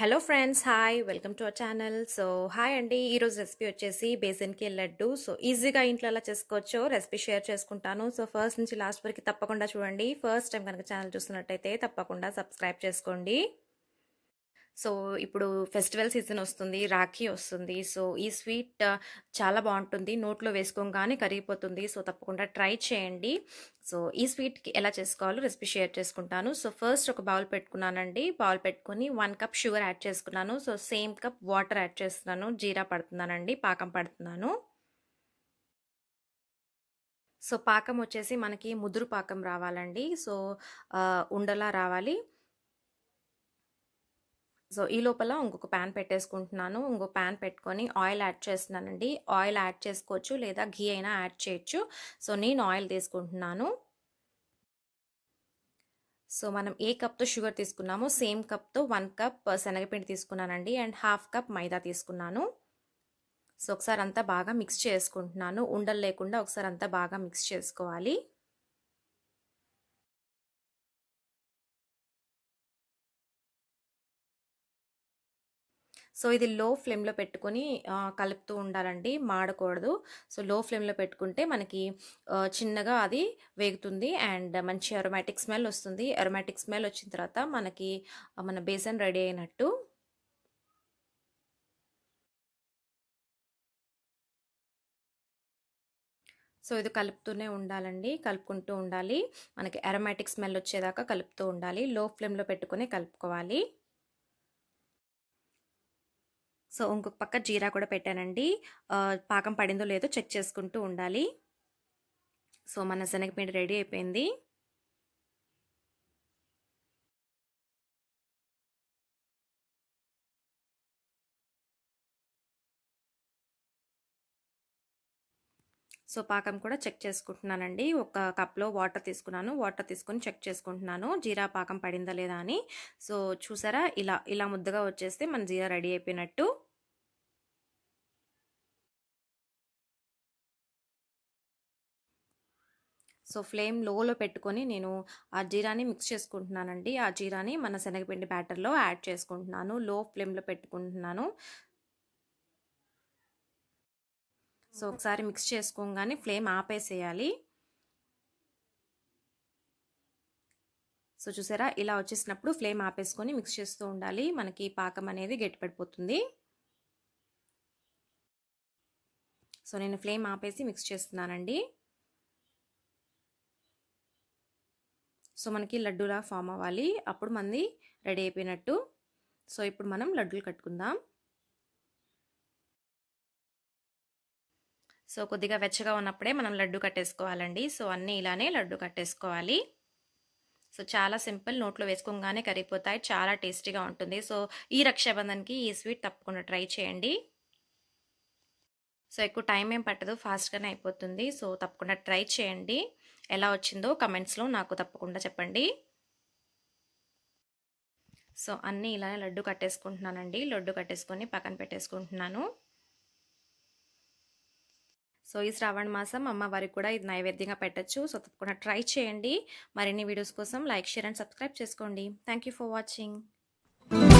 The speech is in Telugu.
hello friends hi welcome to our channel so hi అండి ఈరోజు రెసిపీ వచ్చేసి బేసన్కి లడ్డు సో ఈజీగా ఇంట్లో ఎలా చేసుకోవచ్చో రెసిపీ షేర్ చేసుకుంటాను సో ఫస్ట్ నుంచి లాస్ట్ వరకు తప్పకుండా చూడండి ఫస్ట్ టైం కనుక ఛానల్ చూస్తున్నట్టయితే తప్పకుండా సబ్స్క్రైబ్ చేసుకోండి సో ఇప్పుడు ఫెస్టివల్ సీజన్ వస్తుంది రాఖీ వస్తుంది సో ఈ స్వీట్ చాలా బాగుంటుంది నోట్లో వేసుకోగానే కరిగిపోతుంది సో తప్పకుండా ట్రై చేయండి సో ఈ స్వీట్కి ఎలా చేసుకోవాలో రెసిపీ షేర్ చేసుకుంటాను సో ఫస్ట్ ఒక బౌల్ పెట్టుకున్నానండి బౌల్ పెట్టుకుని వన్ కప్ షుగర్ యాడ్ చేసుకున్నాను so same cup water add చేస్తున్నాను జీరా పడుతున్నానండి పాకం పడుతున్నాను సో పాకం వచ్చేసి మనకి ముదురు పాకం రావాలండి సో ఉండలా రావాలి సో ఈ లోపల ఇంకొక ప్యాన్ పెట్టేసుకుంటున్నాను ఇంకో ప్యాన్ పెట్టుకొని ఆయిల్ యాడ్ చేస్తున్నానండి ఆయిల్ యాడ్ చేసుకోవచ్చు లేదా ఘీ అయినా యాడ్ చేయొచ్చు సో నేను ఆయిల్ తీసుకుంటున్నాను సో మనం ఏ కప్తో షుగర్ తీసుకున్నామో సేమ్ కప్తో వన్ కప్ శనగపిండి తీసుకున్నానండి అండ్ హాఫ్ కప్ మైదా తీసుకున్నాను సో ఒకసారి అంతా బాగా మిక్స్ చేసుకుంటున్నాను ఉండలు లేకుండా ఒకసారి అంతా బాగా మిక్స్ చేసుకోవాలి సో ఇది లో ఫ్లేమ్లో పెట్టుకొని కలుపుతూ ఉండాలండి మాడకూడదు సో లో ఫ్లేమ్లో పెట్టుకుంటే మనకి చిన్నగా అది వేగుతుంది అండ్ మంచి అరోమాటిక్ స్మెల్ వస్తుంది అరోమాటిక్ స్మెల్ వచ్చిన తర్వాత మనకి మన బేసన్ రెడీ అయినట్టు సో ఇది కలుపుతూనే ఉండాలండి కలుపుకుంటూ ఉండాలి మనకి అరమాటిక్ స్మెల్ వచ్చేదాకా కలుపుతూ ఉండాలి లో ఫ్లేమ్లో పెట్టుకుని కలుపుకోవాలి సో ఇంకొక పక్క జీరా కూడా పెట్టానండి పాకం పడిందో లేదో చెక్ చేసుకుంటూ ఉండాలి సో మన శనగపిండి రెడీ అయిపోయింది సో పాకం కూడా చెక్ చేసుకుంటున్నానండి ఒక కప్లో వాటర్ తీసుకున్నాను వాటర్ తీసుకుని చెక్ చేసుకుంటున్నాను జీరా పాకం పడిందా లేదా అని సో చూసారా ఇలా ఇలా ముద్దగా వచ్చేస్తే మన జీరా రెడీ అయిపోయినట్టు సో ఫ్లేమ్ లోలో పెట్టుకొని నేను ఆ జీరాని మిక్స్ చేసుకుంటున్నానండి ఆ జీరాని మన శనగపిండి బ్యాటర్లో యాడ్ చేసుకుంటున్నాను లో ఫ్లేమ్లో పెట్టుకుంటున్నాను సో ఒకసారి మిక్స్ చేసుకోగానే ఫ్లేమ్ ఆపేసేయాలి సో చూసారా ఇలా వచ్చేసినప్పుడు ఫ్లేమ్ ఆపేసుకొని మిక్స్ చేస్తూ ఉండాలి మనకి పాకం అనేది గట్టిపడిపోతుంది సో నేను ఫ్లేమ్ ఆపేసి మిక్స్ చేస్తున్నానండి సో మనకి లడ్డూలా ఫామ్ అవ్వాలి అప్పుడు మనది రెడీ అయిపోయినట్టు సో ఇప్పుడు మనం లడ్డూలు కట్టుకుందాం సో కొద్దిగా వెచ్చగా ఉన్నప్పుడే మనం లడ్డు కట్టేసుకోవాలండి సో అన్నీ ఇలానే లడ్డు కట్టేసుకోవాలి సో చాలా సింపుల్ నోట్లో వేసుకోగానే కరిగిపోతాయి చాలా టేస్టీగా ఉంటుంది సో ఈ రక్షాబంధన్కి ఈ స్వీట్ తప్పకుండా ట్రై చేయండి సో ఎక్కువ టైం ఏం పట్టదు ఫాస్ట్గానే అయిపోతుంది సో తప్పకుండా ట్రై చేయండి ఎలా వచ్చిందో కమెంట్స్లో నాకు తప్పకుండా చెప్పండి సో అన్నీ ఇలానే లడ్డు కట్టేసుకుంటున్నానండి లడ్డు కట్టేసుకొని పక్కన పెట్టేసుకుంటున్నాను సో ఈ శ్రావణ మాసం అమ్మవారికి కూడా ఇది నైవేద్యంగా పెట్టచ్చు సో తప్పకుండా ట్రై చేయండి మరిన్ని వీడియోస్ కోసం లైక్ షేర్ అండ్ సబ్స్క్రైబ్ చేసుకోండి థ్యాంక్ ఫర్ వాచింగ్